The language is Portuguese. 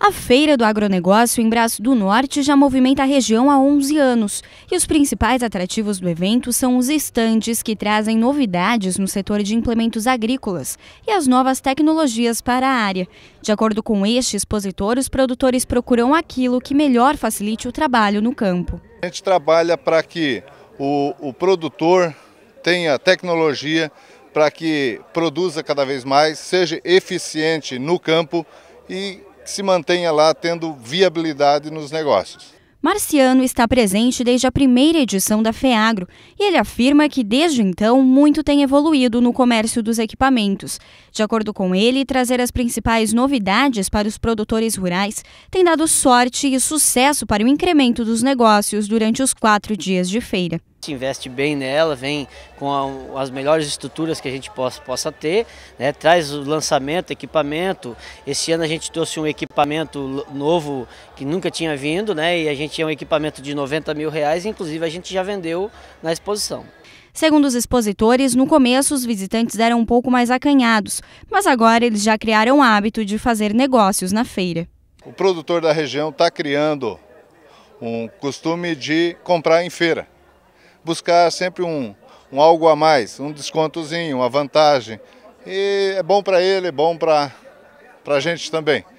A Feira do Agronegócio em Braço do Norte já movimenta a região há 11 anos e os principais atrativos do evento são os estandes que trazem novidades no setor de implementos agrícolas e as novas tecnologias para a área. De acordo com este expositor, os produtores procuram aquilo que melhor facilite o trabalho no campo. A gente trabalha para que o, o produtor tenha tecnologia para que produza cada vez mais, seja eficiente no campo e que se mantenha lá tendo viabilidade nos negócios. Marciano está presente desde a primeira edição da FEAGRO e ele afirma que desde então muito tem evoluído no comércio dos equipamentos. De acordo com ele, trazer as principais novidades para os produtores rurais tem dado sorte e sucesso para o incremento dos negócios durante os quatro dias de feira gente investe bem nela, vem com a, as melhores estruturas que a gente possa, possa ter, né? traz o lançamento, equipamento. Esse ano a gente trouxe um equipamento novo que nunca tinha vindo, né? e a gente é um equipamento de 90 mil reais, inclusive a gente já vendeu na exposição. Segundo os expositores, no começo os visitantes eram um pouco mais acanhados, mas agora eles já criaram o hábito de fazer negócios na feira. O produtor da região está criando um costume de comprar em feira buscar sempre um, um algo a mais, um descontozinho, uma vantagem. E é bom para ele, é bom para a gente também.